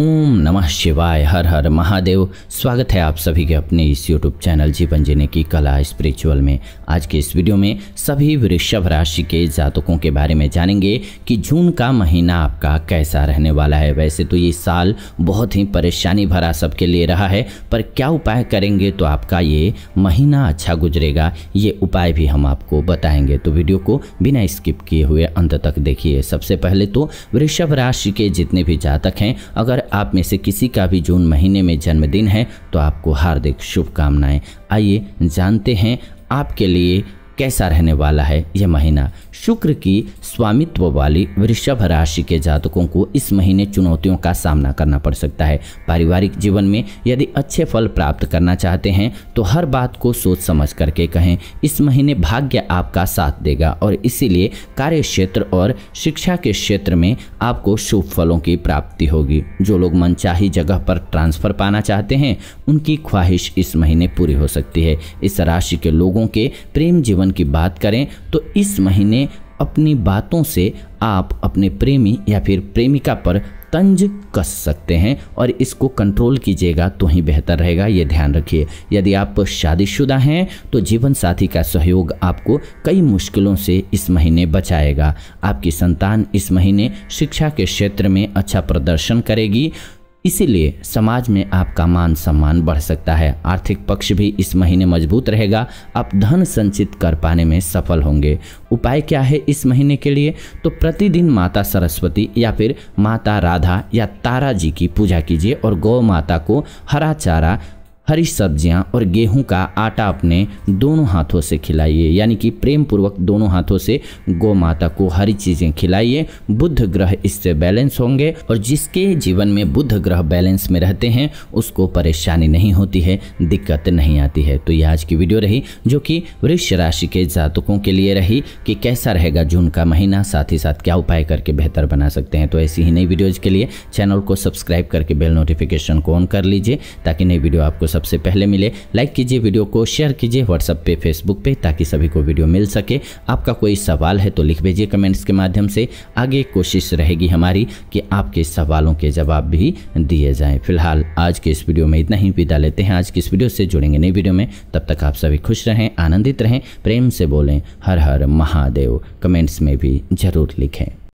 ओम नमः शिवाय हर हर महादेव स्वागत है आप सभी के अपने इस यूट्यूब चैनल जीवन जीने की कला स्पिरिचुअल में आज के इस वीडियो में सभी वृषभ राशि के जातकों के बारे में जानेंगे कि जून का महीना आपका कैसा रहने वाला है वैसे तो ये साल बहुत ही परेशानी भरा सबके लिए रहा है पर क्या उपाय करेंगे तो आपका ये महीना अच्छा गुजरेगा ये उपाय भी हम आपको बताएंगे तो वीडियो को बिना स्किप किए हुए अंत तक देखिए सबसे पहले तो वृषभ राशि के जितने भी जातक हैं अगर आप में से किसी का भी जून महीने में जन्मदिन है तो आपको हार्दिक शुभकामनाएं आइए जानते हैं आपके लिए कैसा रहने वाला है यह महीना शुक्र की स्वामित्व वाली वृषभ राशि के जातकों को इस महीने चुनौतियों का सामना करना पड़ सकता है पारिवारिक जीवन में यदि अच्छे फल प्राप्त करना चाहते हैं तो हर बात को सोच समझ करके कहें इस महीने भाग्य आपका साथ देगा और इसीलिए कार्य क्षेत्र और शिक्षा के क्षेत्र में आपको शुभ फलों की प्राप्ति होगी जो लोग मनचाही जगह पर ट्रांसफर पाना चाहते हैं उनकी ख्वाहिश इस महीने पूरी हो सकती है इस राशि के लोगों के प्रेम जीवन जीवन की बात करें तो इस महीने अपनी बातों से आप अपने प्रेमी या फिर प्रेमिका पर तंज कस सकते हैं और इसको कंट्रोल कीजिएगा तो ही बेहतर रहेगा ये ध्यान रखिए यदि आप शादीशुदा हैं तो जीवन साथी का सहयोग आपको कई मुश्किलों से इस महीने बचाएगा आपकी संतान इस महीने शिक्षा के क्षेत्र में अच्छा प्रदर्शन करेगी इसीलिए समाज में आपका मान सम्मान बढ़ सकता है आर्थिक पक्ष भी इस महीने मजबूत रहेगा आप धन संचित कर पाने में सफल होंगे उपाय क्या है इस महीने के लिए तो प्रतिदिन माता सरस्वती या फिर माता राधा या तारा जी की पूजा कीजिए और गौ माता को हरा चारा हरी सब्जियां और गेहूं का आटा अपने दोनों हाथों से खिलाइए यानी कि प्रेम पूर्वक दोनों हाथों से गौ माता को हरी चीज़ें खिलाइए बुद्ध ग्रह इससे बैलेंस होंगे और जिसके जीवन में बुद्ध ग्रह बैलेंस में रहते हैं उसको परेशानी नहीं होती है दिक्कत नहीं आती है तो ये आज की वीडियो रही जो कि वृक्ष राशि के जातकों के लिए रही कि कैसा रहेगा जून का महीना साथ ही साथ क्या उपाय करके बेहतर बना सकते हैं तो ऐसी ही नई वीडियोज़ के लिए चैनल को सब्सक्राइब करके बेल नोटिफिकेशन को ऑन कर लीजिए ताकि नई वीडियो आपको सब सबसे पहले मिले लाइक कीजिए वीडियो को शेयर कीजिए व्हाट्सअप पे फेसबुक पे ताकि सभी को वीडियो मिल सके आपका कोई सवाल है तो लिख भेजिए कमेंट्स के माध्यम से आगे कोशिश रहेगी हमारी कि आपके सवालों के जवाब भी दिए जाएँ फिलहाल आज के इस वीडियो में इतना ही विदा लेते हैं आज की इस वीडियो से जुड़ेंगे नई वीडियो में तब तक आप सभी खुश रहें आनंदित रहें प्रेम से बोलें हर हर महादेव कमेंट्स में भी ज़रूर लिखें